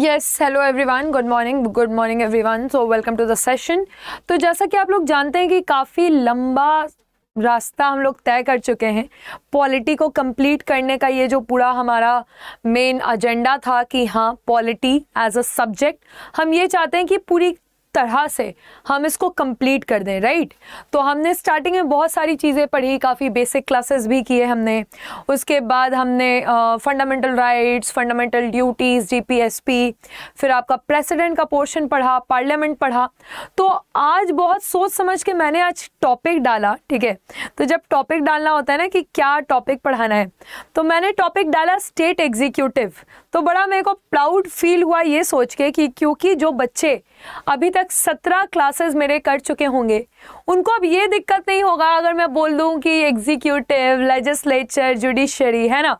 Yes hello everyone good morning good morning everyone so welcome to the session तो जैसा कि आप लोग जानते हैं कि काफ़ी लंबा रास्ता हम लोग तय कर चुके हैं पॉलिटी को कंप्लीट करने का ये जो पूरा हमारा मेन एजेंडा था कि हाँ पॉलिटी एज अ सब्जेक्ट हम ये चाहते हैं कि पूरी तरह से हम इसको कंप्लीट कर दें राइट तो हमने स्टार्टिंग में बहुत सारी चीज़ें पढ़ी काफ़ी बेसिक क्लासेस भी किए हमने उसके बाद हमने fundamental rights fundamental duties GPSP फिर आपका प्रेसिडेंट का पोर्शन पढ़ा पार्लियामेंट पढ़ा तो आज बहुत सोच समझ के मैंने आज टॉपिक डाला ठीक है तो जब टॉपिक डालना होता है ना कि क्या टॉपिक पढ़ाना है तो मैंने टॉपिक डाला स्टेट एग्जीक्यूटिव तो बड़ा मेरे को प्राउड फील हुआ ये सोच के कि क्योंकि जो बच्चे अभी तक सत्रह क्लासेस मेरे कर चुके होंगे उनको अब ये दिक्कत नहीं होगा अगर मैं बोल दूँ कि एग्जीक्यूटिव लेजिस्लेचर जुडिशरी है ना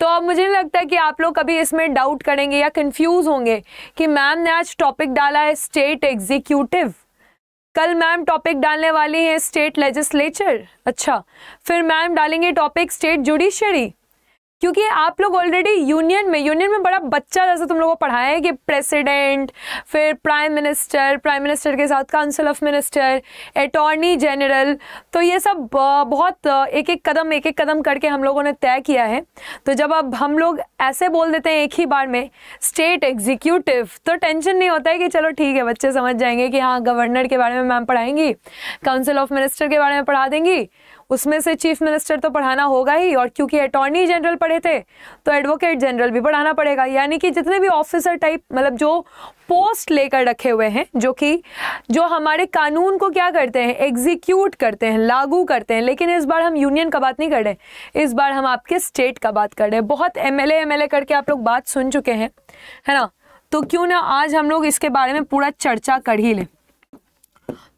तो अब मुझे नहीं लगता कि आप लोग कभी इसमें डाउट करेंगे या कंफ्यूज होंगे कि मैम ने आज टॉपिक डाला है स्टेट एग्जीक्यूटिव कल मैम टॉपिक डालने वाली हैं स्टेट लेजिस्लेचर अच्छा फिर मैम डालेंगे टॉपिक स्टेट जुडिशरी क्योंकि आप लोग ऑलरेडी यूनियन में यूनियन में बड़ा बच्चा जैसे तुम लोगों को पढ़ाया है कि प्रेसिडेंट फिर प्राइम मिनिस्टर प्राइम मिनिस्टर के साथ council of minister attorney general तो ये सब बहुत एक एक कदम एक एक कदम करके हम लोगों ने तय किया है तो जब अब हम लोग ऐसे बोल देते हैं एक ही बार में स्टेट एग्जीक्यूटिव तो टेंशन नहीं होता है कि चलो ठीक है बच्चे समझ जाएंगे कि हाँ गवर्नर के बारे में मैम पढ़ाएंगी काउंसिल ऑफ मिनिस्टर के बारे में पढ़ा देंगी उसमें से चीफ मिनिस्टर तो पढ़ाना होगा ही और क्योंकि अटॉर्नी जनरल पढ़े थे तो एडवोकेट जनरल भी पढ़ाना पड़ेगा यानी कि जितने भी ऑफिसर टाइप मतलब जो पोस्ट लेकर रखे हुए हैं जो कि जो हमारे कानून को क्या करते हैं एग्जीक्यूट करते हैं लागू करते हैं लेकिन इस बार हम यूनियन का बात नहीं कर रहे हैं इस बार हम आपके स्टेट का बात कर रहे हैं बहुत एम एल करके आप लोग बात सुन चुके हैं है ना तो क्यों ना आज हम लोग इसके बारे में पूरा चर्चा कर ही लें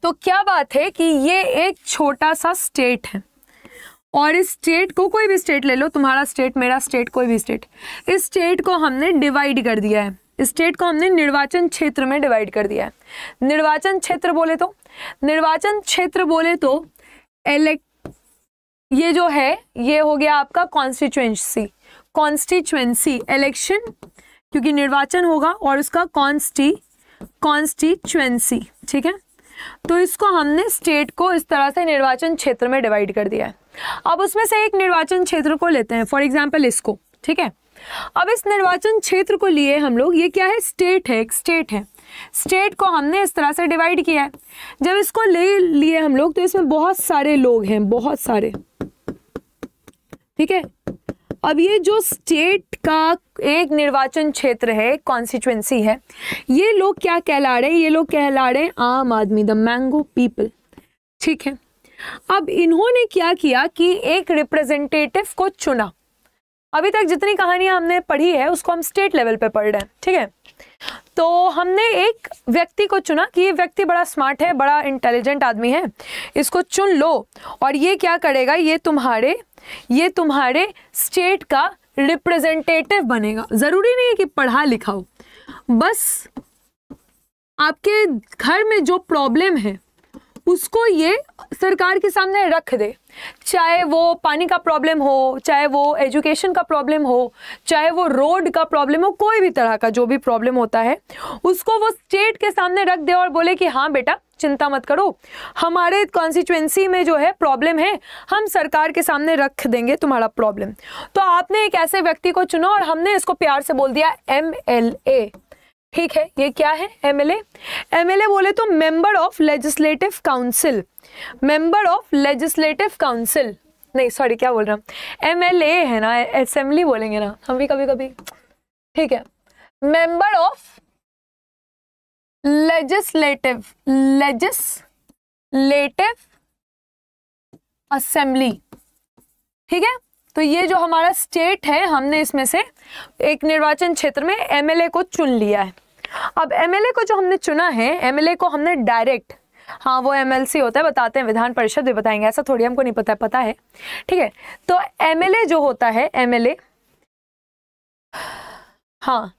तो क्या बात है कि ये एक छोटा सा स्टेट है और इस स्टेट को कोई भी स्टेट ले लो तुम्हारा स्टेट मेरा स्टेट कोई भी स्टेट इस स्टेट को हमने डिवाइड कर दिया है स्टेट को हमने निर्वाचन क्षेत्र में डिवाइड कर दिया है निर्वाचन क्षेत्र बोले तो निर्वाचन क्षेत्र बोले तो इलेक्ट ये जो है ये हो गया आपका कॉन्स्टिट्युएंसी कॉन्स्टिट्युएंसी इलेक्शन क्योंकि निर्वाचन होगा और उसका कॉन्स्टी कॉन्स्टिट्युएंसी ठीक है तो इसको हमने स्टेट को इस तरह से निर्वाचन क्षेत्र में डिवाइड कर दिया है अब उसमें से एक निर्वाचन क्षेत्र को लेते हैं फॉर एग्जाम्पल इसको ठीक है अब इस निर्वाचन क्षेत्र को लिए हम लोग ये क्या है स्टेट है एक स्टेट है स्टेट को हमने इस तरह से डिवाइड किया है जब इसको ले लिए हम लोग तो इसमें बहुत सारे लोग हैं बहुत सारे ठीक है अब ये जो स्टेट का एक निर्वाचन क्षेत्र है कॉन्स्टिट्युएंसी है ये लोग क्या कहला रहे हैं ये लोग कहला रहे हैं आम आदमी द मैंगो पीपल ठीक है अब इन्होंने क्या किया कि एक रिप्रेजेंटेटिव को चुना अभी तक जितनी कहानियां हमने पढ़ी है उसको हम स्टेट लेवल पे पढ़ रहे हैं ठीक है तो हमने एक व्यक्ति को चुना कि ये व्यक्ति बड़ा स्मार्ट है बड़ा इंटेलिजेंट आदमी है इसको चुन लो और ये क्या करेगा ये तुम्हारे ये तुम्हारे स्टेट का रिप्रेजेंटेटिव बनेगा ज़रूरी नहीं है कि पढ़ा लिखा हो बस आपके घर में जो प्रॉब्लम है उसको ये सरकार के सामने रख दे चाहे वो पानी का प्रॉब्लम हो चाहे वो एजुकेशन का प्रॉब्लम हो चाहे वो रोड का प्रॉब्लम हो कोई भी तरह का जो भी प्रॉब्लम होता है उसको वो स्टेट के सामने रख दे और बोले कि हाँ बेटा चिंता मत करो हमारे कॉन्स्टिट्यूंसी में जो है प्रॉब्लम है हम सरकार के सामने रख देंगे तुम्हारा प्रॉब्लम तो आपने एक ऐसे व्यक्ति को चुना और हमने इसको प्यार से बोल दिया एम एल ए ठीक है ये क्या है एमएलए एमएलए बोले तो member of legislative council member of legislative council नहीं सॉरी क्या बोल रहा हूँ एमएलए है ना असेंबली बोलेंगे ना हम भी कभी कभी ठीक है member of legislative legislative assembly ठीक है तो ये जो हमारा स्टेट है हमने इसमें से एक निर्वाचन क्षेत्र में एमएलए को चुन लिया है अब एमएलए को जो हमने चुना है एमएलए को हमने डायरेक्ट हाँ वो एमएलसी होता है बताते हैं विधान परिषद भी बताएंगे ऐसा थोड़ी हमको नहीं पता पता है ठीक है तो एमएलए जो होता है एमएलए हाँ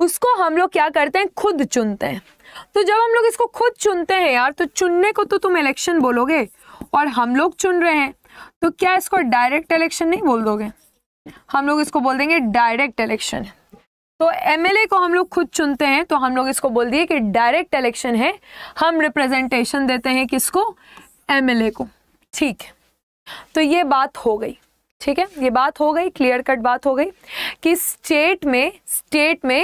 उसको हम लोग क्या करते हैं खुद चुनते हैं तो जब हम लोग इसको खुद चुनते हैं यार तो चुनने को तो तुम इलेक्शन बोलोगे और हम लोग चुन रहे हैं तो क्या इसको डायरेक्ट इलेक्शन नहीं बोल दोगे हम लोग इसको बोल देंगे डायरेक्ट इलेक्शन तो एमएलए को हम लोग खुद चुनते हैं तो हम लोग इसको बोल दिए कि डायरेक्ट इलेक्शन है हम रिप्रेजेंटेशन देते हैं किसको एमएलए को ठीक है तो ये बात हो गई ठीक है ये बात हो गई क्लियर कट बात हो गई कि स्टेट में स्टेट में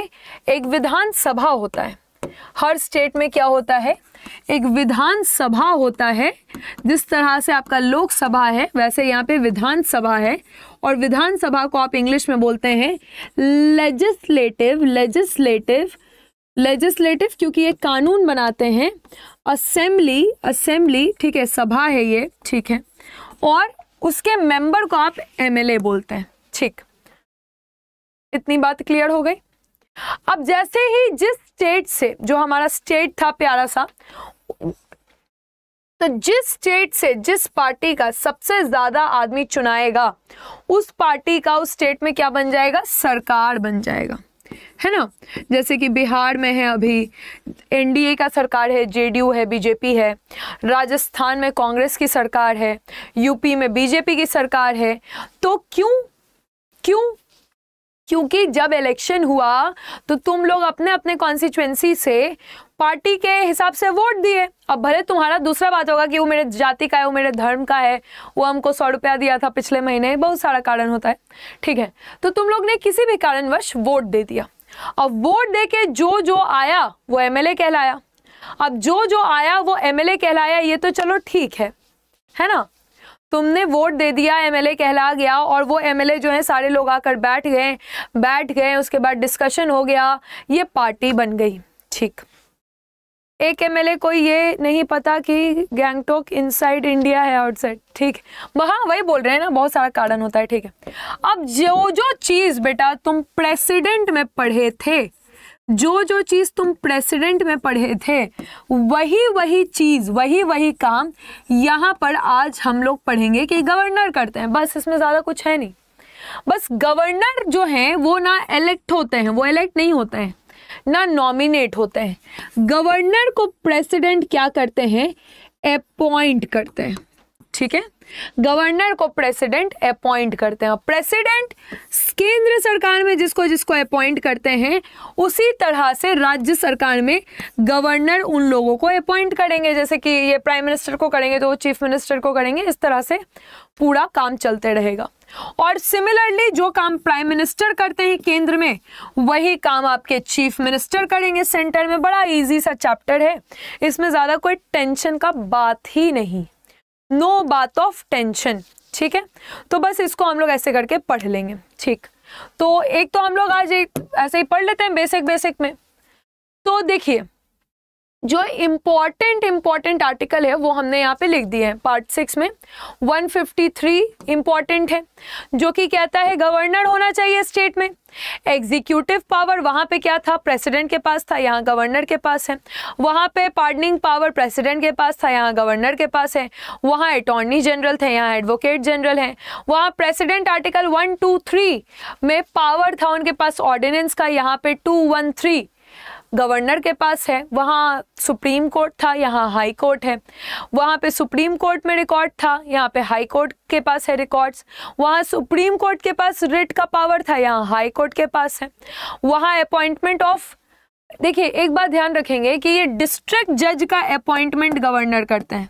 एक विधानसभा होता है हर स्टेट में क्या होता है एक विधानसभा होता है जिस तरह से आपका लोकसभा है वैसे यहाँ पे विधानसभा है और विधानसभा को आप इंग्लिश में बोलते हैं लेजिस्लेटिव लेजिस्लेटिव लेजिस्लेटिव क्योंकि ये कानून बनाते हैं असेंबली असेंबली ठीक है सभा है ये ठीक है और उसके मेंबर को आप एमएलए बोलते हैं ठीक इतनी बात क्लियर हो गई अब जैसे ही जिस स्टेट से जो हमारा स्टेट था प्यारा सा तो जिस स्टेट से जिस पार्टी का सबसे ज्यादा आदमी चुनाएगा उस पार्टी का उस स्टेट में क्या बन जाएगा सरकार बन जाएगा है ना जैसे कि बिहार में है अभी एनडीए का सरकार है जेडीयू है बीजेपी है राजस्थान में कांग्रेस की सरकार है यूपी में बीजेपी की सरकार है तो क्यों क्यों क्योंकि जब इलेक्शन हुआ तो तुम लोग अपने अपने कॉन्स्टिट्युएंसी से पार्टी के हिसाब से वोट दिए अब भले तुम्हारा दूसरा बात होगा कि वो मेरे जाति का है वो मेरे धर्म का है वो हमको सौ रुपया दिया था पिछले महीने बहुत सारा कारण होता है ठीक है तो तुम लोग ने किसी भी कारणवश वोट दे दिया अब वोट दे के जो जो आया वो एमएलए कहलाया अब जो जो आया वो एमएलए कहलाया ये तो चलो ठीक है है ना तुमने वोट दे दिया एमएलए कहला गया और वो एमएलए जो है सारे लोग आकर बैठ गए बैठ गए उसके बाद डिस्कशन हो गया ये पार्टी बन गई ठीक एक एमएलए को ये नहीं पता कि गैंगटोक इनसाइड इंडिया है आउटसाइड ठीक हाँ वही बोल रहे हैं ना बहुत सारा कारण होता है ठीक है अब जो जो चीज़ बेटा तुम प्रेसिडेंट में पढ़े थे जो जो चीज़ तुम प्रेसिडेंट में पढ़े थे वही वही चीज़ वही वही काम यहाँ पर आज हम लोग पढ़ेंगे कि गवर्नर करते हैं बस इसमें ज़्यादा कुछ है नहीं बस गवर्नर जो हैं वो ना इलेक्ट होते हैं वो इलेक्ट नहीं होते हैं ना नॉमिनेट होते हैं गवर्नर को प्रेसिडेंट क्या करते हैं अपॉइंट करते हैं ठीक है गवर्नर को प्रेसिडेंट अपॉइंट करते हैं प्रेसिडेंट केंद्र सरकार में जिसको जिसको अपॉइंट करते हैं उसी तरह से राज्य सरकार में गवर्नर उन लोगों को अपॉइंट करेंगे जैसे कि ये प्राइम मिनिस्टर को करेंगे तो वो चीफ मिनिस्टर को करेंगे इस तरह से पूरा काम चलते रहेगा और सिमिलरली जो काम प्राइम मिनिस्टर करते हैं केंद्र में वही काम आपके चीफ मिनिस्टर करेंगे सेंटर में बड़ा इजी सा चैप्टर है इसमें ज़्यादा कोई टेंशन का बात ही नहीं नो बात ऑफ टेंशन ठीक है तो बस इसको हम लोग ऐसे करके पढ़ लेंगे ठीक तो एक तो हम लोग आज एक ऐसे ही पढ़ लेते हैं बेसिक बेसिक में तो देखिए जो इम्पॉर्टेंट इम्पॉर्टेंट आर्टिकल है वो हमने यहाँ पे लिख दिए हैं पार्ट सिक्स में 153 इम्पॉर्टेंट है जो कि कहता है गवर्नर होना चाहिए स्टेट में एग्जीक्यूटिव पावर वहाँ पे क्या था प्रेसिडेंट के पास था यहाँ गवर्नर के पास है वहाँ पे पार्डनिंग पावर प्रेसिडेंट के पास था यहाँ गवर्नर के पास है वहाँ अटॉर्नी जनरल थे यहाँ एडवोकेट जनरल हैं वहाँ president article one two three में पावर था उनके पास ऑर्डिनेंस का यहाँ पे टू वन थ्री गवर्नर के पास है वहाँ सुप्रीम कोर्ट था यहाँ हाई कोर्ट है वहाँ पे सुप्रीम कोर्ट में रिकॉर्ड था यहाँ पे हाई कोर्ट के पास है रिकॉर्ड्स वहाँ सुप्रीम कोर्ट के पास रिट का पावर था यहाँ हाई कोर्ट के पास है वहाँ अपॉइंटमेंट ऑफ देखिए एक बात ध्यान रखेंगे कि ये डिस्ट्रिक्ट जज का अपॉइंटमेंट गवर्नर करते हैं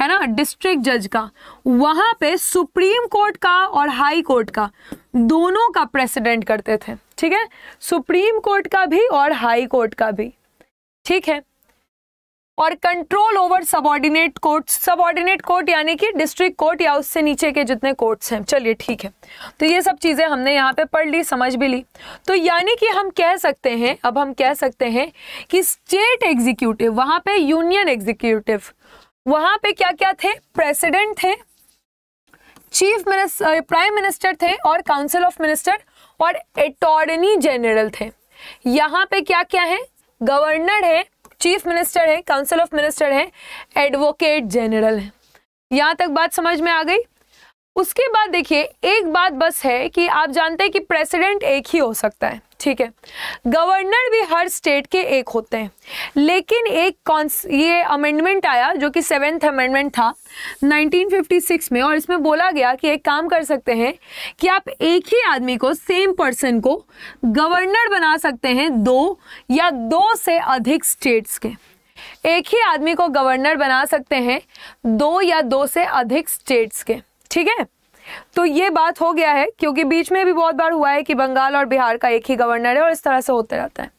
है ना डिस्ट्रिक्ट जज का वहाँ पे सुप्रीम कोर्ट का और हाई कोर्ट का दोनों का प्रेसिडेंट करते थे ठीक है सुप्रीम कोर्ट का भी और हाई कोर्ट का भी ठीक है और control over subordinate court subordinate court यानी कि डिस्ट्रिक्ट कोर्ट या उससे नीचे के जितने कोर्ट्स हैं चलिए ठीक है तो ये सब चीज़ें हमने यहाँ पे पढ़ ली समझ भी ली तो यानी कि हम कह सकते हैं अब हम कह सकते हैं कि स्टेट एग्जीक्यूटिव वहाँ पे यूनियन एग्जीक्यूटिव वहाँ पे क्या क्या थे प्रेसिडेंट थे चीफ मिनिस्टर प्राइम मिनिस्टर थे और काउंसिल ऑफ मिनिस्टर और अटॉर्नी जनरल थे यहाँ पे क्या क्या है गवर्नर है चीफ मिनिस्टर है काउंसिल ऑफ मिनिस्टर है एडवोकेट जनरल है यहाँ तक बात समझ में आ गई उसके बाद देखिए एक बात बस है कि आप जानते हैं कि प्रेसिडेंट एक ही हो सकता है ठीक है गवर्नर भी हर स्टेट के एक होते हैं लेकिन एक कौन ये अमेंडमेंट आया जो कि सेवेंथ अमेंडमेंट था 1956 में और इसमें बोला गया कि एक काम कर सकते हैं कि आप एक ही आदमी को सेम पर्सन को गवर्नर बना सकते हैं दो या दो से अधिक स्टेट्स के एक ही आदमी को गवर्नर बना सकते हैं दो या दो से अधिक स्टेट्स के ठीक है तो ये बात हो गया है क्योंकि बीच में भी बहुत बार हुआ है कि बंगाल और बिहार का एक ही गवर्नर है और इस तरह से होते रहता है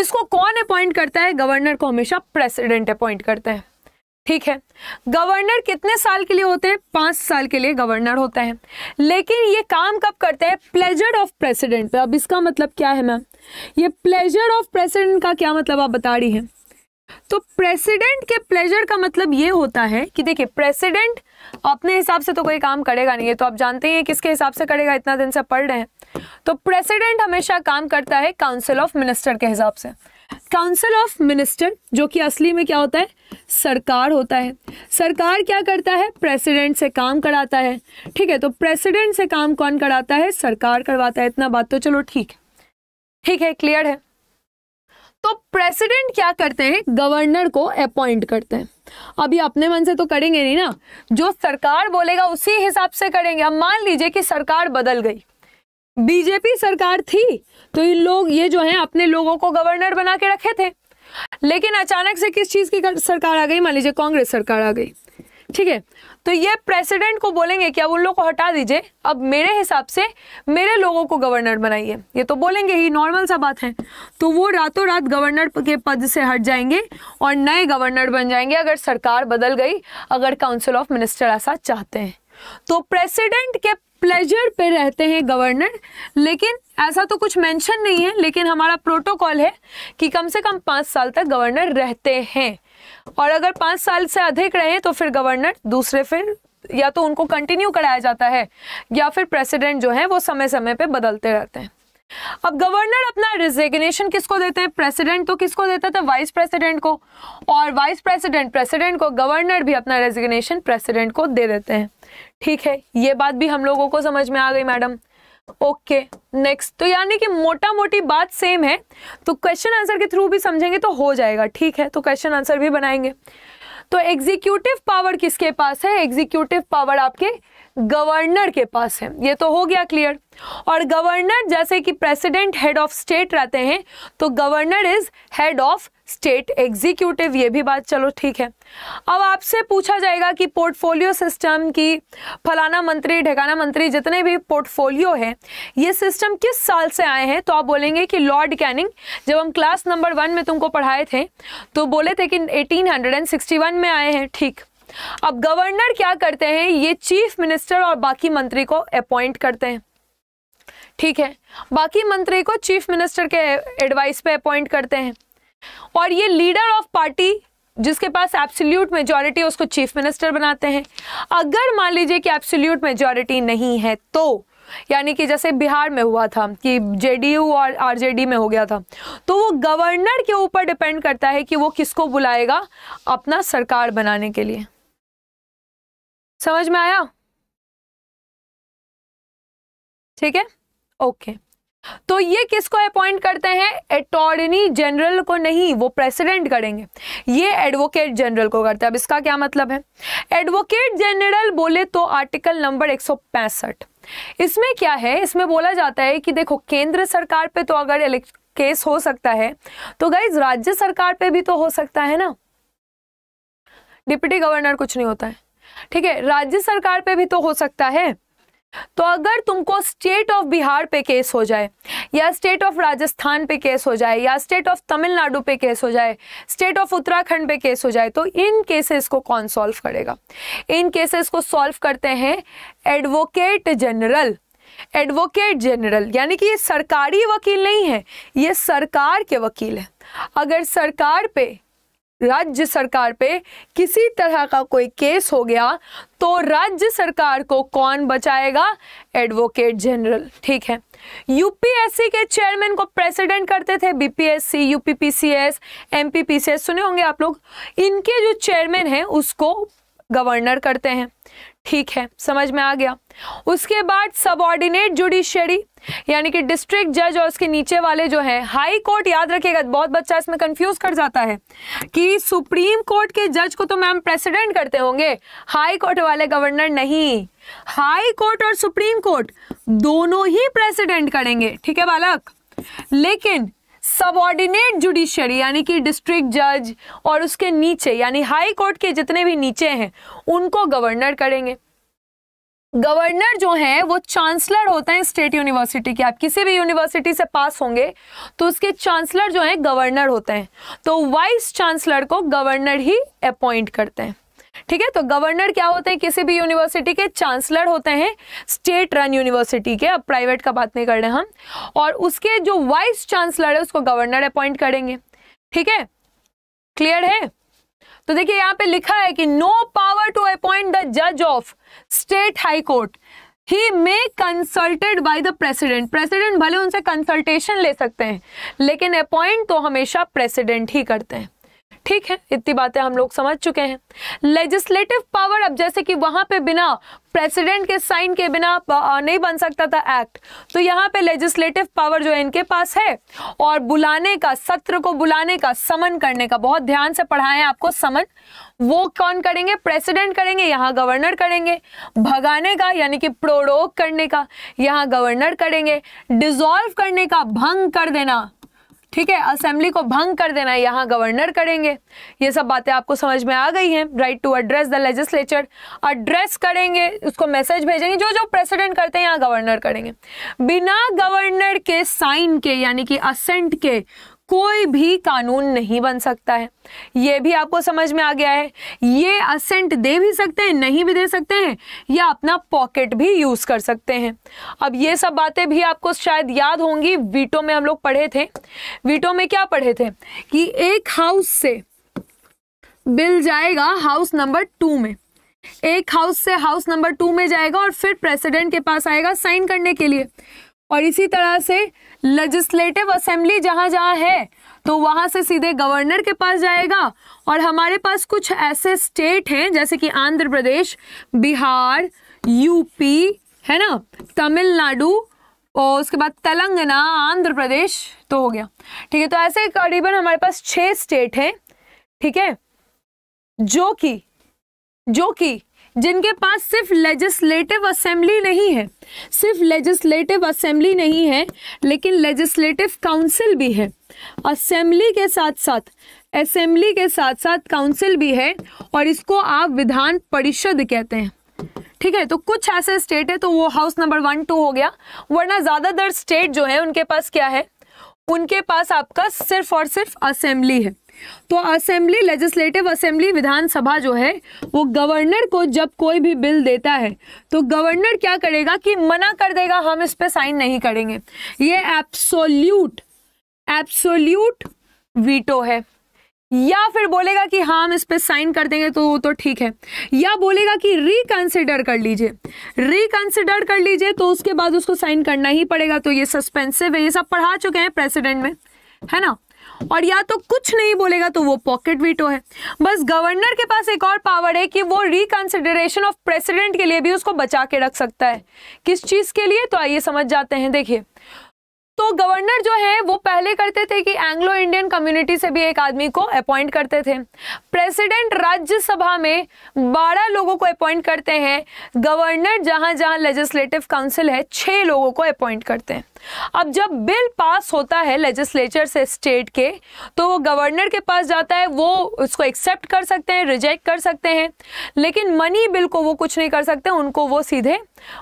इसको कौन अपॉइंट करता है गवर्नर को हमेशा प्रेसिडेंट अपॉइंट करते हैं ठीक है गवर्नर कितने साल के लिए होते हैं पांच साल के लिए गवर्नर होता है लेकिन ये काम कब करते हैं प्लेजर ऑफ प्रेसिडेंट पे अब इसका मतलब क्या है मैम ये प्लेजर ऑफ प्रेसिडेंट का क्या मतलब आप बता रही हैं तो प्रेसिडेंट के प्लेजर का मतलब ये होता है कि देखिए प्रेसिडेंट अपने हिसाब से तो कोई काम करेगा नहीं है तो आप जानते ही हैं किसके हिसाब से करेगा इतना दिन से पढ़ रहे हैं तो प्रेसिडेंट हमेशा काम करता है काउंसिल ऑफ मिनिस्टर के हिसाब से काउंसिल ऑफ मिनिस्टर जो कि असली में क्या होता है सरकार होता है सरकार क्या करता है प्रेसिडेंट से काम कराता है ठीक है तो प्रेसिडेंट से काम कौन कराता है सरकार करवाता है इतना बात तो चलो ठीक ठीक है क्लियर है तो प्रेसिडेंट क्या करते हैं गवर्नर को अपॉइंट करते हैं अभी अपने मन से तो करेंगे नहीं ना जो सरकार बोलेगा उसी हिसाब से करेंगे अब मान लीजिए कि सरकार बदल गई बीजेपी सरकार थी तो इन लोग ये जो है अपने लोगों को गवर्नर बना के रखे थे लेकिन अचानक से किस चीज़ की सरकार आ गई मान लीजिए कांग्रेस सरकार आ गई ठीक है तो ये प्रेसिडेंट को बोलेंगे कि अब उन लोग को हटा दीजिए अब मेरे हिसाब से मेरे लोगों को गवर्नर बनाइए ये तो बोलेंगे ही नॉर्मल सा बात है तो वो रातों रात गवर्नर के पद से हट जाएंगे और नए गवर्नर बन जाएंगे अगर सरकार बदल गई अगर काउंसिल ऑफ मिनिस्टर ऐसा चाहते हैं तो प्रेसिडेंट के प्लेजर पे रहते हैं गवर्नर लेकिन ऐसा तो कुछ मेंशन नहीं है लेकिन हमारा प्रोटोकॉल है कि कम से कम पाँच साल तक गवर्नर रहते हैं और अगर पाँच साल से अधिक रहे तो फिर गवर्नर दूसरे फिर या तो उनको कंटिन्यू कराया जाता है या फिर प्रेसिडेंट जो है वो समय समय पर बदलते रहते हैं अब गवर्नर अपना रिजिग्नेशन किसको देते हैं प्रेसिडेंट तो किसको देता था वाइस प्रेसिडेंट को और वाइस प्रेसिडेंट प्रेसिडेंट को गवर्नर भी अपना रेजिग्नेशन प्रेसिडेंट को दे देते हैं ठीक है ये बात भी हम लोगों को समझ में आ गई मैडम ओके नेक्स्ट तो यानी कि मोटा मोटी बात सेम है तो क्वेश्चन आंसर के थ्रू भी समझेंगे तो हो जाएगा ठीक है तो क्वेश्चन आंसर भी बनाएंगे तो एग्जीक्यूटिव पावर किसके पास है एग्जीक्यूटिव पावर आपके गवर्नर के पास है ये तो हो गया क्लियर और गवर्नर जैसे कि प्रेसिडेंट हेड ऑफ स्टेट रहते हैं तो governor is head of state executive ये भी बात चलो ठीक है अब आपसे पूछा जाएगा कि पोर्टफोलियो सिस्टम की फलाना मंत्री ढिकाना मंत्री जितने भी पोर्टफोलियो हैं ये सिस्टम किस साल से आए हैं तो आप बोलेंगे कि लॉर्ड कैनिंग जब हम क्लास नंबर वन में तुमको पढ़ाए थे तो बोले थे कि 1861 में आए हैं ठीक अब गवर्नर क्या करते हैं ये चीफ मिनिस्टर और बाकी मंत्री को अपॉइंट करते हैं ठीक है बाकी मंत्री को चीफ मिनिस्टर के एडवाइस पे अपॉइंट करते हैं और ये लीडर ऑफ पार्टी जिसके पास एब्सोल्यूट मेजोरिटी उसको चीफ मिनिस्टर बनाते हैं अगर मान लीजिए कि एब्सोल्यूट मेजोरिटी नहीं है तो यानी कि जैसे बिहार में हुआ था कि जेडीयू और आरजेडी में हो गया था तो वो गवर्नर के ऊपर डिपेंड करता है कि वो किसको बुलाएगा अपना सरकार बनाने के लिए समझ में आया ठीक है ओके okay. तो ये किसको अपॉइंट करते हैं अटॉर्नी जनरल को नहीं वो प्रेसिडेंट करेंगे ये एडवोकेट जनरल को करते हैं अब इसका क्या मतलब है एडवोकेट जनरल बोले तो आर्टिकल नंबर एक इसमें क्या है इसमें बोला जाता है कि देखो केंद्र सरकार पे तो अगर केस हो सकता है तो गाइज राज्य सरकार पे भी तो हो सकता है ना डिप्टी गवर्नर कुछ नहीं होता है ठीक है राज्य सरकार पे भी तो हो सकता है तो अगर तुमको स्टेट ऑफ बिहार पे केस हो जाए या स्टेट ऑफ राजस्थान पे केस हो जाए या स्टेट ऑफ तमिलनाडु पे केस हो जाए स्टेट ऑफ उत्तराखंड पे केस हो जाए तो इन केसेस को कौन सॉल्व करेगा इन केसेस को सॉल्व करते हैं एडवोकेट जनरल एडवोकेट जनरल यानी कि ये सरकारी वकील नहीं है ये सरकार के वकील हैं अगर सरकार पे राज्य सरकार पे किसी तरह का कोई केस हो गया तो राज्य सरकार को कौन बचाएगा एडवोकेट जनरल ठीक है यूपीएससी के चेयरमैन को प्रेसिडेंट करते थे बीपीएससी यूपीपीसीएस एमपीपीसीएस सुने होंगे आप लोग इनके जो चेयरमैन हैं उसको गवर्नर करते हैं ठीक है समझ में आ गया उसके बाद ऑर्डिनेट जुडिशरी यानी कि डिस्ट्रिक्ट जज और उसके नीचे वाले जो है हाई कोर्ट याद रखिएगा बहुत बच्चा इसमें कंफ्यूज कर जाता है कि सुप्रीम कोर्ट के जज को तो मैम प्रेसिडेंट करते होंगे हाई कोर्ट वाले गवर्नर नहीं हाई कोर्ट और सुप्रीम कोर्ट दोनों ही प्रेसिडेंट करेंगे ठीक है बालक लेकिन सबऑर्डिनेट जुडिशरी यानी कि डिस्ट्रिक्ट जज और उसके नीचे यानी हाई कोर्ट के जितने भी नीचे हैं उनको गवर्नर करेंगे गवर्नर जो हैं वो चांसलर होते हैं स्टेट यूनिवर्सिटी के आप किसी भी यूनिवर्सिटी से पास होंगे तो उसके चांसलर जो हैं गवर्नर होते हैं तो वाइस चांसलर को गवर्नर ही अपॉइंट करते हैं ठीक है तो गवर्नर क्या होते हैं किसी भी यूनिवर्सिटी के चांसलर होते हैं स्टेट रन यूनिवर्सिटी के अब प्राइवेट का बात नहीं कर रहे हम और उसके जो वाइस चांसलर है उसको गवर्नर अपॉइंट करेंगे ठीक है क्लियर है तो देखिए यहां पे लिखा है कि no power to appoint the जज of state high court he may consulted by the president president भले उनसे कंसल्टेशन ले सकते हैं लेकिन अपॉइंट तो हमेशा प्रेसिडेंट ही करते हैं ठीक है इतनी बातें हम लोग समझ चुके हैं लेजिस्लेटिव पावर अब जैसे कि वहां पे बिना प्रेसिडेंट के साइन के बिना नहीं बन सकता था एक्ट तो यहाँ पे लेजिस्लेटिव पावर जो है इनके पास है और बुलाने का सत्र को बुलाने का समन करने का बहुत ध्यान से पढ़ाएं आपको समन वो कौन करेंगे प्रेसिडेंट करेंगे यहाँ गवर्नर करेंगे भगाने का यानी कि प्रोरोग करने का यहाँ गवर्नर करेंगे डिजोल्व करने का भंग कर देना ठीक है असेंबली को भंग कर देना यहाँ गवर्नर करेंगे ये सब बातें आपको समझ में आ गई हैं right to address the legislature address करेंगे उसको मैसेज भेजेंगे जो जो प्रेसिडेंट करते हैं यहाँ गवर्नर करेंगे बिना गवर्नर के साइन के यानी कि असेंट के कोई भी कानून नहीं बन सकता है ये भी आपको समझ में आ गया है ये असेंट दे भी सकते हैं नहीं भी दे सकते हैं या अपना पॉकेट भी यूज़ कर सकते हैं अब ये सब बातें भी आपको शायद याद होंगी वीटो में हम लोग पढ़े थे वीटो में क्या पढ़े थे कि एक हाउस से बिल जाएगा हाउस नंबर टू में एक हाउस से हाउस नंबर टू में जाएगा और फिर प्रेसिडेंट के पास आएगा साइन करने के लिए और इसी तरह से लेजिस्लेटिव असेंबली जहां जहां है तो वहां से सीधे गवर्नर के पास जाएगा और हमारे पास कुछ ऐसे स्टेट हैं जैसे कि आंध्र प्रदेश बिहार यूपी है ना तमिलनाडु और उसके बाद तेलंगाना आंध्र प्रदेश तो हो गया ठीक है तो ऐसे करीबन हमारे पास छः स्टेट हैं ठीक है जो कि जो कि जिनके पास सिर्फ लेजिस्लेटिव असेंबली नहीं है सिर्फ लेजिस्लेटिव असेंबली नहीं है लेकिन लेजिस्लेटिव काउंसिल भी है असेंबली के साथ साथ असेंबली के साथ साथ काउंसिल भी है और इसको आप विधान परिषद कहते हैं ठीक है तो कुछ ऐसे स्टेट है तो वो हाउस नंबर वन टू हो गया वरना ज़्यादातर स्टेट जो है उनके पास क्या है उनके पास आपका सिर्फ और सिर्फ असेंबली है तो असेंबली लेजिस्लेटिव असेंबली विधानसभा जो है वो गवर्नर को जब कोई भी बिल देता है तो गवर्नर क्या करेगा कि मना कर देगा हम इस पर साइन नहीं करेंगे ये एप्सोल्यूट एप्सोल्यूट वीटो है या फिर बोलेगा कि हाँ हम इस पर साइन कर देंगे तो वो तो ठीक है या बोलेगा कि रिकंसिडर कर लीजिए रिकंसिडर कर लीजिए तो उसके बाद उसको साइन करना ही पड़ेगा तो ये सस्पेंसिव है ये सब पढ़ा चुके हैं प्रेसिडेंट में है ना और या तो कुछ नहीं बोलेगा तो वो पॉकेट वीटो है बस गवर्नर के पास एक और पावर है कि वो रिकंसिडरेशन ऑफ प्रेसिडेंट के लिए भी उसको बचा के रख सकता है किस चीज़ के लिए तो आइए समझ जाते हैं देखिए तो गवर्नर जो है वो पहले करते थे कि एंग्लो इंडियन कम्युनिटी से भी एक आदमी को अपॉइंट करते थे प्रेसिडेंट राज्यसभा में बारह लोगों को अपॉइंट करते हैं गवर्नर जहां जहां लेजिस्लेटिव काउंसिल है छः लोगों को अपॉइंट करते हैं अब जब बिल पास होता है लेजिस्लेचर से स्टेट के तो वो गवर्नर के पास जाता है वो उसको एक्सेप्ट कर सकते हैं रिजेक्ट कर सकते हैं लेकिन मनी बिल को वो कुछ नहीं कर सकते उनको वो सीधे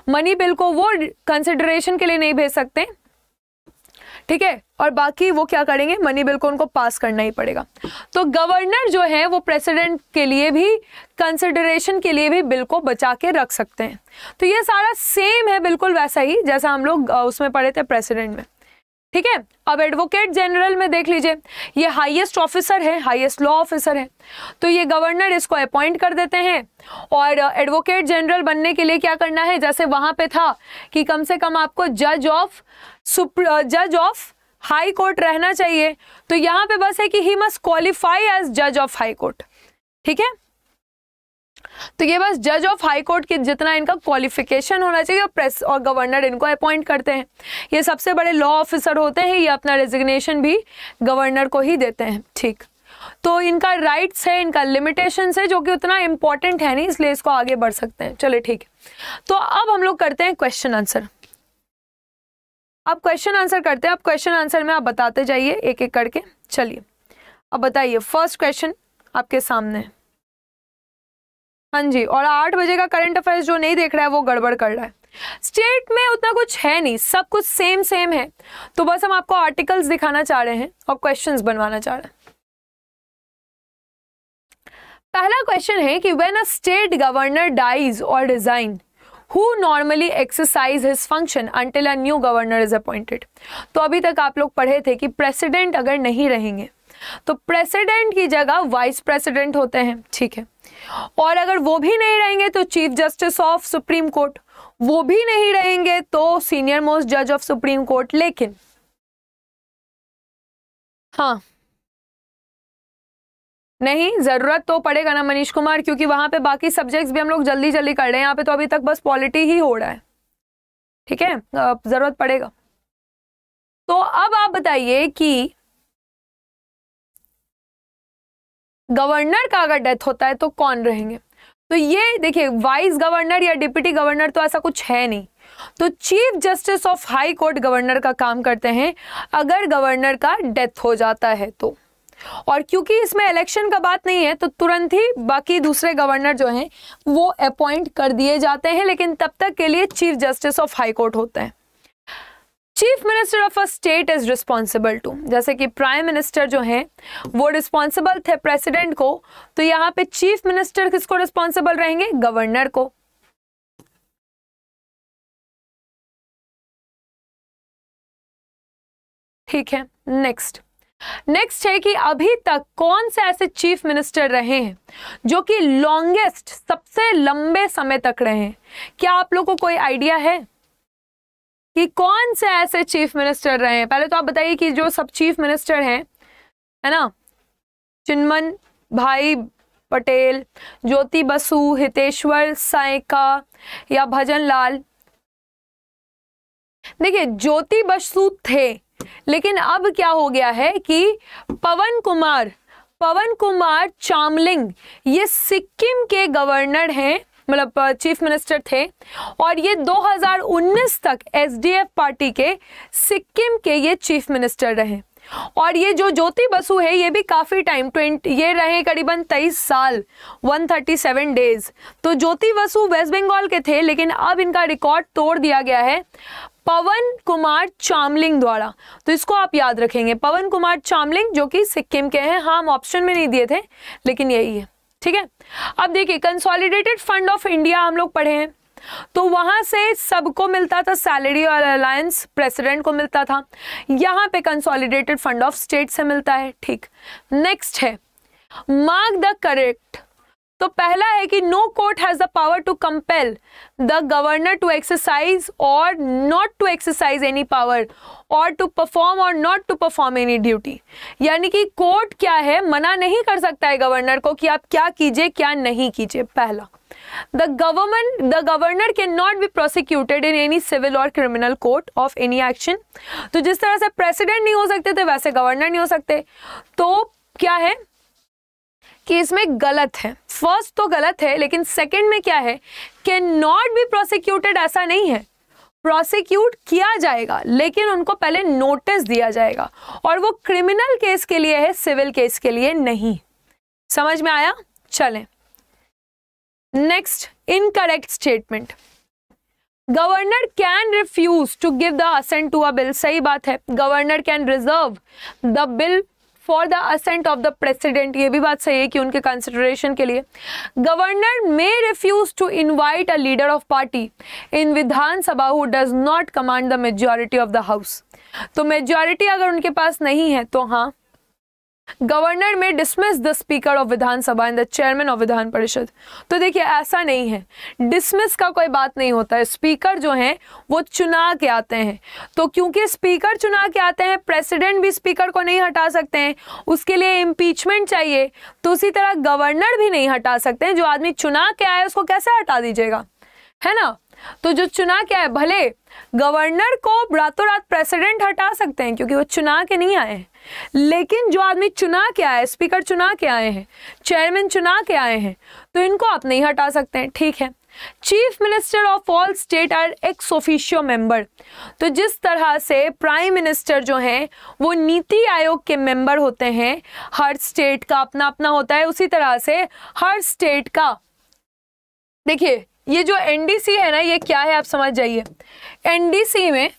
मनी बिल को वो कंसिडरेशन के लिए नहीं भेज सकते ठीक है और बाकी वो क्या करेंगे मनी बिल को उनको पास करना ही पड़ेगा तो गवर्नर जो है वो प्रेसिडेंट के लिए भी कंसिडरेशन के लिए भी बिल को बचा के रख सकते हैं तो ये सारा सेम है बिल्कुल वैसा ही जैसा हम लोग उसमें पढ़े थे प्रेसिडेंट में ठीक है अब एडवोकेट जनरल में देख लीजिए ये हाईएस्ट ऑफिसर है हाईएस्ट लॉ ऑफिसर है तो ये गवर्नर इसको अपॉइंट कर देते हैं और एडवोकेट uh, जनरल बनने के लिए क्या करना है जैसे वहां पे था कि कम से कम आपको जज ऑफ जज ऑफ हाई कोर्ट रहना चाहिए तो यहाँ पे बस है कि ही मस्ट क्वालिफाई एज जज ऑफ हाई कोर्ट ठीक है तो ये बस जज ऑफ हाई कोर्ट की जितना इनका क्वालिफिकेशन होना चाहिए और प्रेस और गवर्नर इनको अपॉइंट करते हैं ये सबसे बड़े लॉ ऑफिसर होते हैं ये अपना रेजिग्नेशन भी गवर्नर को ही देते हैं ठीक तो इनका राइट्स है इनका लिमिटेशन है जो कि उतना इंपॉर्टेंट है नहीं इसलिए इसको आगे बढ़ सकते हैं चले ठीक है तो अब हम लोग करते हैं क्वेश्चन आंसर अब क्वेश्चन आंसर करते हैं अब क्वेश्चन आंसर में आप बताते जाइए एक एक करके चलिए अब बताइए फर्स्ट क्वेश्चन आपके सामने है हाँ जी और आठ बजे का करंट अफेयर्स जो नहीं देख रहा है वो गड़बड़ कर रहा है स्टेट में उतना कुछ है नहीं सब कुछ सेम सेम है तो बस हम आपको आर्टिकल्स दिखाना चाह रहे हैं और क्वेश्चंस बनवाना चाह रहे हैं पहला क्वेश्चन है कि when a state governor dies और resign who normally exercise his function until a new governor is appointed तो अभी तक आप लोग पढ़े थे कि प्रेसिडेंट अगर नहीं रहेंगे तो प्रेसिडेंट की जगह वाइस प्रेसिडेंट होते हैं ठीक है और अगर वो भी नहीं रहेंगे तो chief justice of supreme court वो भी नहीं रहेंगे तो सीनियर मोस्ट जज ऑफ सुप्रीम कोर्ट लेकिन हाँ नहीं ज़रूरत तो पड़ेगा ना मनीष कुमार क्योंकि वहां पे बाकी सब्जेक्ट्स भी हम लोग जल्दी जल्दी कर रहे हैं यहाँ पे तो अभी तक बस पॉलिटी ही हो रहा है ठीक है ज़रूरत पड़ेगा तो अब आप बताइए कि गवर्नर का अगर डेथ होता है तो कौन रहेंगे तो ये देखिए वाइस गवर्नर या डिप्टी गवर्नर तो ऐसा कुछ है नहीं तो chief justice of high court governor का काम करते हैं अगर गवर्नर का डेथ हो जाता है तो और क्योंकि इसमें इलेक्शन का बात नहीं है तो तुरंत ही बाकी दूसरे गवर्नर जो हैं वो अपॉइंट कर दिए जाते हैं लेकिन तब तक के लिए chief justice of high court होते हैं chief minister of a state is responsible to जैसे कि प्राइम मिनिस्टर जो हैं वो रिस्पॉन्सिबल थे प्रेसिडेंट को तो यहाँ पे चीफ मिनिस्टर किसको रिस्पॉन्सिबल रहेंगे गवर्नर को ठीक है नेक्स्ट नेक्स्ट है कि अभी तक कौन से ऐसे चीफ मिनिस्टर रहे हैं जो कि लॉन्गेस्ट सबसे लंबे समय तक रहे हैं क्या आप लोग को कोई आइडिया है कि कौन से ऐसे चीफ मिनिस्टर रहे हैं पहले तो आप बताइए कि जो सब चीफ मिनिस्टर हैं है ना चिन्मन भाई पटेल ज्योति बसु हितेश्वर साइका या भजन लाल देखिए ज्योति बसु थे लेकिन अब क्या हो गया है कि पवन कुमार पवन कुमार चामलिंग ये सिक्किम के गवर्नर हैं मतलब चीफ मिनिस्टर थे और ये 2019 तक एसडीएफ पार्टी के सिक्किम के ये चीफ मिनिस्टर रहे और ये जो ज्योति बसु है ये भी काफ़ी टाइम ट्वेंटी ये रहे करीबन तेईस साल 137 डेज तो ज्योति बसु वेस्ट बंगाल के थे लेकिन अब इनका रिकॉर्ड तोड़ दिया गया है पवन कुमार चामलिंग द्वारा तो इसको आप याद रखेंगे पवन कुमार चामलिंग जो कि सिक्किम के हैं हाँ हम ऑप्शन में नहीं दिए थे लेकिन यही है ठीक है अब देखिए कंसोलिडेटेड फंड ऑफ इंडिया हम लोग पढ़े हैं तो वहां से सबको मिलता था सैलरी और अलायंस प्रेसिडेंट को मिलता था यहां पे कंसोलिडेटेड फंड ऑफ स्टेट से मिलता है ठीक नेक्स्ट है मार्क द करेक्ट तो पहला है कि no court has the power to compel the governor to exercise or not to exercise any power or to perform or not to perform any duty यानी कि कोर्ट क्या है मना नहीं कर सकता है गवर्नर को कि आप क्या कीजिए क्या नहीं कीजिए पहला the government the governor can not be prosecuted in any civil or criminal court of any action तो जिस तरह से प्रेसिडेंट नहीं हो सकते थे वैसे गवर्नर नहीं हो सकते तो क्या है केस में गलत है फर्स्ट तो गलत है लेकिन सेकंड में क्या है कैन नॉट बी प्रोसिक्यूटेड ऐसा नहीं है प्रोसिक्यूट किया जाएगा लेकिन उनको पहले नोटिस दिया जाएगा और वो क्रिमिनल केस के लिए है सिविल केस के लिए नहीं समझ में आया चलें next incorrect statement governor can refuse to give the assent to a bill सही बात है governor can reserve the bill for the assent of the president ये भी बात सही है कि उनके कंसिडरेशन के लिए governor may refuse to invite a leader of party in Vidhan Sabha who does not command the majority of the house तो मेजोरिटी अगर उनके पास नहीं है तो हाँ governor may dismiss the speaker of Vidhan Sabha and the chairman of Vidhan Parishad तो देखिए ऐसा नहीं है डिसमिस का कोई बात नहीं होता है स्पीकर जो हैं वो चुना के आते हैं तो क्योंकि स्पीकर चुना के आते हैं प्रेसिडेंट भी स्पीकर को नहीं हटा सकते हैं उसके लिए इम्पीचमेंट चाहिए तो उसी तरह गवर्नर भी नहीं हटा सकते हैं जो आदमी चुना के आया उसको कैसे हटा दीजिएगा है ना तो जो चुना के आए भले गवर्नर को रातों रात प्रेसिडेंट हटा सकते हैं क्योंकि वो चुना के नहीं आए हैं लेकिन जो आदमी चुना के आए स्पीकर चुना के आए हैं चेयरमैन चुना के आए हैं तो इनको आप नहीं हटा सकते हैं ठीक है chief minister of all state are ex officio member तो जिस तरह से प्राइम मिनिस्टर जो हैं वो नीति आयोग के मेंबर होते हैं हर स्टेट का अपना अपना होता है उसी तरह से हर स्टेट का देखिए ये जो एनडीसी है ना ये क्या है आप समझ जाइए एनडीसी में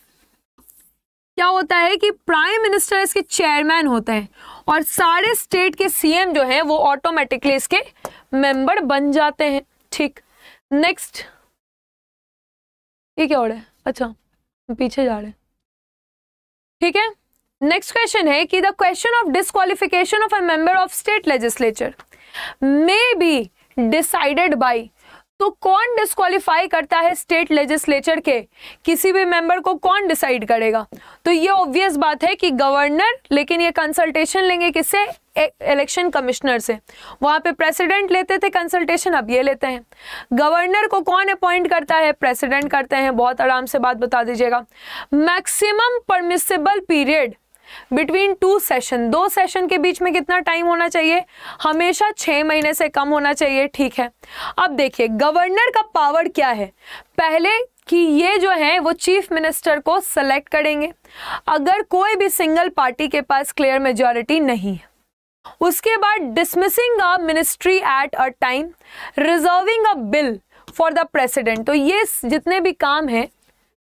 क्या होता है कि प्राइम मिनिस्टर इसके चेयरमैन होते हैं और सारे स्टेट के सीएम जो है वो ऑटोमेटिकली इसके मेंबर बन जाते हैं ठीक नेक्स्ट ये क्या हो रहा है अच्छा पीछे जा रहे हैं ठीक है नेक्स्ट क्वेश्चन है कि the question of disqualification of a member of state legislature may be decided by तो कौन डिस्कालीफाई करता है स्टेट लेजिस्लेचर के किसी भी मेंबर को कौन डिसाइड करेगा तो ये ऑब्वियस बात है कि गवर्नर लेकिन ये कंसल्टेशन लेंगे किससे इलेक्शन कमिश्नर से वहाँ पे प्रेसिडेंट लेते थे कंसल्टेशन अब ये लेते हैं गवर्नर को कौन अपॉइंट करता है प्रेसिडेंट करते हैं बहुत आराम से बात बता दीजिएगा maximum permissible period between two session दो सेशन के बीच में कितना टाइम होना चाहिए हमेशा छः महीने से कम होना चाहिए ठीक है अब देखिए गवर्नर का पावर क्या है पहले कि ये जो है वो चीफ मिनिस्टर को सेलेक्ट करेंगे अगर कोई भी सिंगल पार्टी के पास क्लियर मेजॉरिटी नहीं है उसके बाद dismissing a ministry at a time reserving a bill for the president तो ये जितने भी काम हैं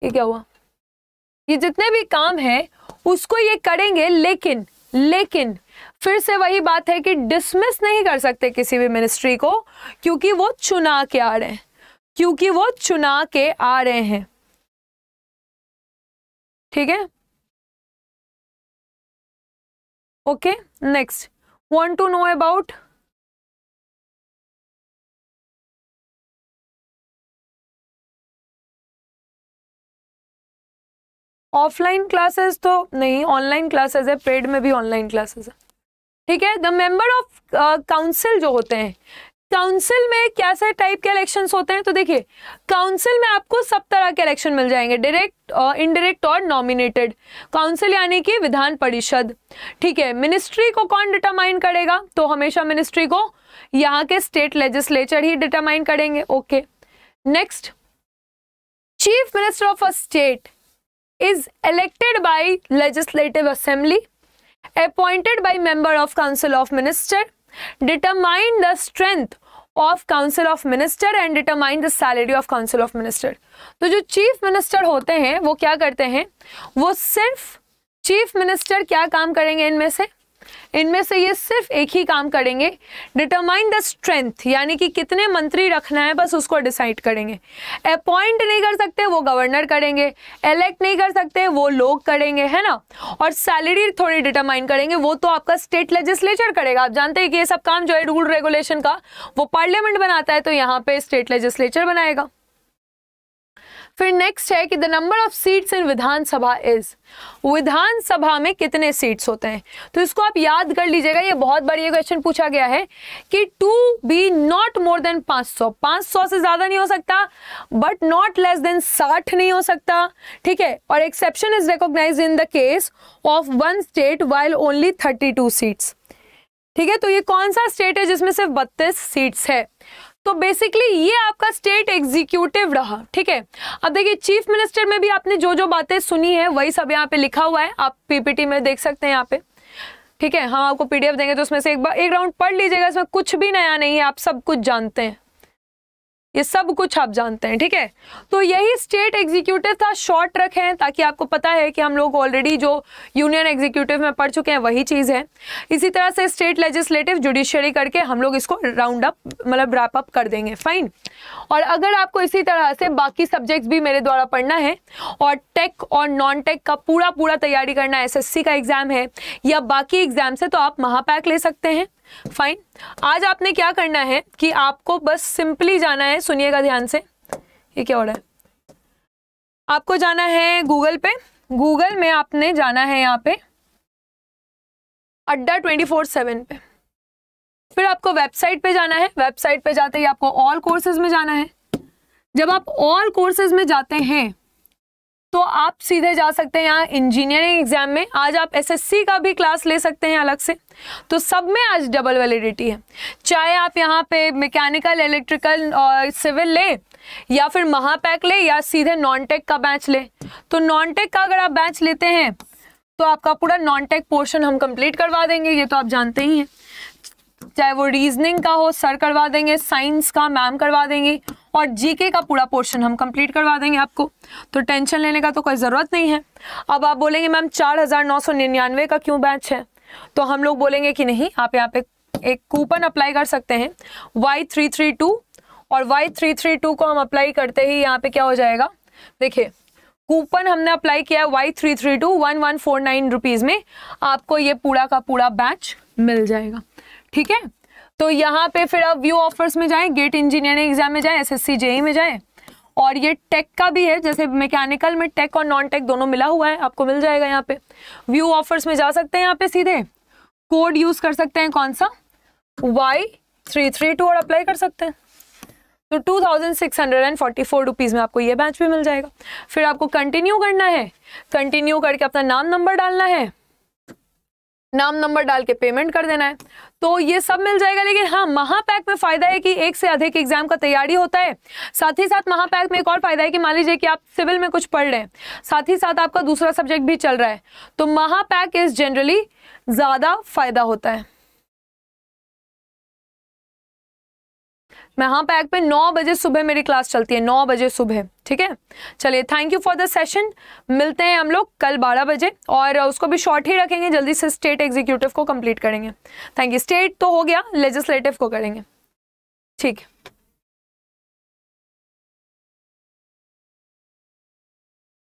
ये क्या हुआ ये जितने भी काम हैं उसको ये करेंगे लेकिन लेकिन फिर से वही बात है कि डिसमिस नहीं कर सकते किसी भी मिनिस्ट्री को क्योंकि वो चुना के आ रहे हैं क्योंकि वो चुना के आ रहे हैं ठीक है okay next want to know about offline classes तो नहीं ऑनलाइन क्लासेस है पेड में भी ऑनलाइन क्लासेस है ठीक है द मेंबर ऑफ काउंसिल जो होते हैं काउंसिल में कैसे टाइप के इलेक्शंस होते हैं तो देखिए काउंसिल में आपको सब तरह के इलेक्शन मिल जाएंगे डायरेक्ट इनडायरेक्ट uh, और नॉमिनेटेड काउंसिल यानी कि विधान परिषद ठीक है मिनिस्ट्री को कौन डिटरमाइन करेगा तो हमेशा मिनिस्ट्री को यहाँ के स्टेट लेजिस्लेचर ही डिटरमाइन करेंगे okay next chief minister of a state is elected by legislative assembly appointed by member of council of minister determine the strength of council of minister and determine the salary of council of minister तो जो chief minister होते हैं वो क्या करते हैं वो सिर्फ चीफ मिनिस्टर क्या काम करेंगे इनमें से इनमें से ये सिर्फ एक ही काम करेंगे डिटरमाइन द स्ट्रेंथ यानी कि कितने मंत्री रखना है बस उसको डिसाइड करेंगे अपॉइंट नहीं कर सकते वो गवर्नर करेंगे इलेक्ट नहीं कर सकते वो लोग करेंगे है ना और सैलरी थोड़ी डिटरमाइन करेंगे वो तो आपका स्टेट लेजिस्लेचर करेगा आप जानते हैं कि ये सब काम जो है रूल रेगुलेशन का वो पार्लियामेंट बनाता है तो यहाँ पे स्टेट लेजिस्लेचर बनाएगा फिर नेक्स्ट है कि the number of seats in Vidhan Sabha is Vidhan Sabha में कितने सीट्स होते हैं तो इसको आप याद कर लीजिएगा ये बहुत बार ये क्वेश्चन पूछा गया है कि to be not more than 500 500 से ज़्यादा नहीं हो सकता बट नॉट लेस देन 60 नहीं हो सकता ठीक है और exception is recognise in the case of one state while only thirty seats ठीक है तो ये कौन सा स्टेट है जिसमें सिर्फ बत्तीस सीट्स है तो बेसिकली ये आपका स्टेट एग्जीक्यूटिव रहा ठीक है अब देखिए चीफ मिनिस्टर में भी आपने जो जो बातें सुनी है वही सब यहाँ पे लिखा हुआ है आप पीपीटी में देख सकते हैं यहाँ पे ठीक है हम आपको पीडीएफ देंगे तो उसमें से एक बार एक राउंड पढ़ लीजिएगा इसमें कुछ भी नया नहीं है आप सब कुछ जानते हैं ये सब कुछ आप जानते हैं ठीक है तो यही स्टेट एग्जीक्यूटिव था शॉर्ट रखें ताकि आपको पता है कि हम लोग ऑलरेडी जो यूनियन एग्जीक्यूटिव में पढ़ चुके हैं वही चीज़ है इसी तरह से स्टेट लेजिस्लेटिव जुडिशरी करके हम लोग इसको राउंड अप मतलब रैप अप कर देंगे फाइन और अगर आपको इसी तरह से बाकी सब्जेक्ट्स भी मेरे द्वारा पढ़ना है और टेक और नॉन टेक का पूरा पूरा तैयारी करना एस का एग्ज़ाम है या बाकी एग्ज़ाम से तो आप महापैक ले सकते हैं फाइन आज आपने क्या करना है कि आपको बस सिंपली जाना है सुनिएगा ध्यान से ये क्या हो रहा है आपको जाना है गूगल पे गूगल में आपने जाना है यहाँ पे अड्डा ट्वेंटी फोर सेवन पे फिर आपको वेबसाइट पे जाना है वेबसाइट पे जाते ही आपको ऑल कोर्सेज में जाना है जब आप ऑल कोर्सेज में जाते हैं तो आप सीधे जा सकते हैं यहाँ इंजीनियरिंग एग्जाम में आज आप एसएससी का भी क्लास ले सकते हैं अलग से तो सब में आज डबल वैलिडिटी है चाहे आप यहाँ पे मैकेनिकल इलेक्ट्रिकल और सिविल ले या फिर महापैक ले या सीधे नॉन टेक का बैच ले तो नॉन टेक का अगर आप बैच लेते हैं तो आपका पूरा नॉन टेक पोर्शन हम कंप्लीट करवा देंगे ये तो आप जानते ही हैं चाहे वो रीजनिंग का हो सर करवा देंगे साइंस का मैम करवा देंगे और जीके का पूरा पोर्शन हम कंप्लीट करवा देंगे आपको तो टेंशन लेने का तो कोई ज़रूरत नहीं है अब आप बोलेंगे मैम चार हज़ार नौ सौ निन्यानवे का क्यों बैच है तो हम लोग बोलेंगे कि नहीं आप यहाँ पे एक कूपन अप्लाई कर सकते हैं वाई थ्री थ्री टू और वाई थ्री थ्री टू को हम अप्लाई करते ही यहाँ पे क्या हो जाएगा देखिए कूपन हमने अप्लाई किया है Y three three two one one four nine rupees में आपको ये पूरा का पूरा बैच मिल जाएगा ठीक है तो यहाँ पे फिर आप व्यू ऑफर्स में जाएं गेट इंजीनियरिंग एग्जाम में जाएं एसएससी जेई e में जाएं और ये टेक का भी है जैसे मैकेनिकल में टेक और नॉन टेक दोनों मिला हुआ है आपको मिल जाएगा यहाँ पे व्यू ऑफर्स में जा सकते हैं यहाँ पे सीधे कोड यूज कर सकते हैं कौन सा वाई थ्री थ्री टू और अप्लाई कर सकते हैं तो two thousand six hundred and forty four rupees में आपको ये बैच भी मिल जाएगा फिर आपको कंटिन्यू करना है कंटिन्यू करके अपना नाम नंबर डालना है नाम नंबर डाल के पेमेंट कर देना है तो ये सब मिल जाएगा लेकिन हाँ महापैक में फायदा है कि एक से अधिक एग्जाम का तैयारी होता है साथ ही साथ महापैक में एक और फायदा है कि मान लीजिए कि आप सिविल में कुछ पढ़ रहे हैं साथ ही साथ आपका दूसरा सब्जेक्ट भी चल रहा है तो महापैक इज जनरली ज़्यादा फायदा होता है हाँ पैक पे नौ बजे सुबह मेरी क्लास चलती है नौ बजे सुबह ठीक है चलिए thank you for the session मिलते हैं हम लोग कल बारह बजे और उसको भी शॉर्ट ही रखेंगे जल्दी से स्टेट एग्जीक्यूटिव को कंप्लीट करेंगे थैंक यू स्टेट तो हो गया लेजिस्लेटिव को करेंगे ठीक है